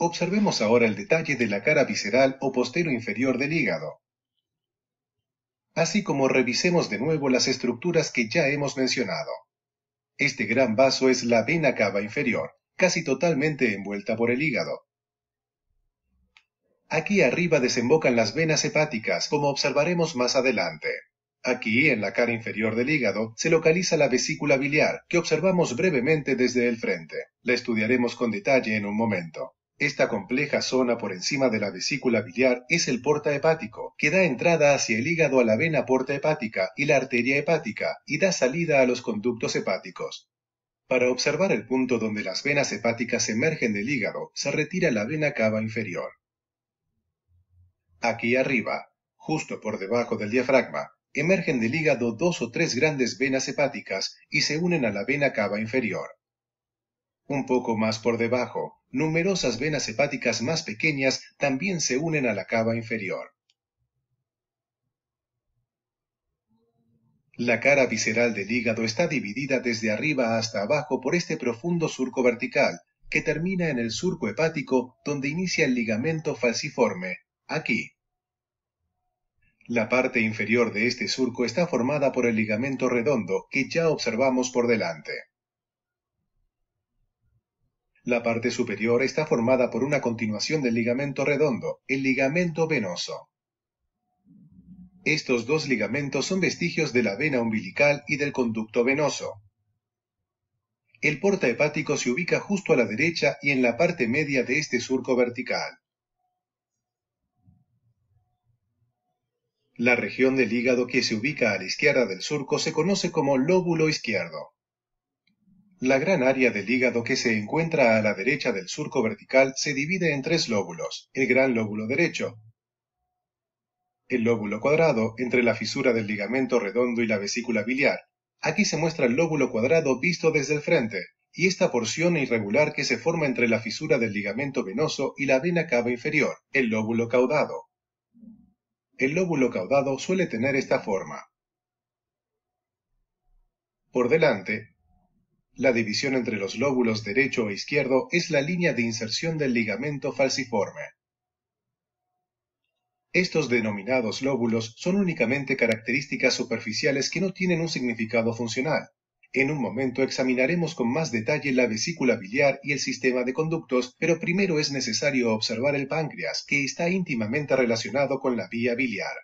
Observemos ahora el detalle de la cara visceral o postero inferior del hígado, así como revisemos de nuevo las estructuras que ya hemos mencionado. Este gran vaso es la vena cava inferior, casi totalmente envuelta por el hígado. Aquí arriba desembocan las venas hepáticas, como observaremos más adelante. Aquí, en la cara inferior del hígado, se localiza la vesícula biliar, que observamos brevemente desde el frente. La estudiaremos con detalle en un momento. Esta compleja zona por encima de la vesícula biliar es el porta hepático, que da entrada hacia el hígado a la vena porta hepática y la arteria hepática, y da salida a los conductos hepáticos. Para observar el punto donde las venas hepáticas emergen del hígado, se retira la vena cava inferior. Aquí arriba, justo por debajo del diafragma, emergen del hígado dos o tres grandes venas hepáticas y se unen a la vena cava inferior. Un poco más por debajo, numerosas venas hepáticas más pequeñas también se unen a la cava inferior. La cara visceral del hígado está dividida desde arriba hasta abajo por este profundo surco vertical, que termina en el surco hepático donde inicia el ligamento falciforme, aquí. La parte inferior de este surco está formada por el ligamento redondo que ya observamos por delante. La parte superior está formada por una continuación del ligamento redondo, el ligamento venoso. Estos dos ligamentos son vestigios de la vena umbilical y del conducto venoso. El porta hepático se ubica justo a la derecha y en la parte media de este surco vertical. La región del hígado que se ubica a la izquierda del surco se conoce como lóbulo izquierdo. La gran área del hígado que se encuentra a la derecha del surco vertical se divide en tres lóbulos, el gran lóbulo derecho, el lóbulo cuadrado entre la fisura del ligamento redondo y la vesícula biliar. Aquí se muestra el lóbulo cuadrado visto desde el frente, y esta porción irregular que se forma entre la fisura del ligamento venoso y la vena cava inferior, el lóbulo caudado. El lóbulo caudado suele tener esta forma. Por delante, la división entre los lóbulos derecho e izquierdo es la línea de inserción del ligamento falciforme. Estos denominados lóbulos son únicamente características superficiales que no tienen un significado funcional. En un momento examinaremos con más detalle la vesícula biliar y el sistema de conductos, pero primero es necesario observar el páncreas, que está íntimamente relacionado con la vía biliar.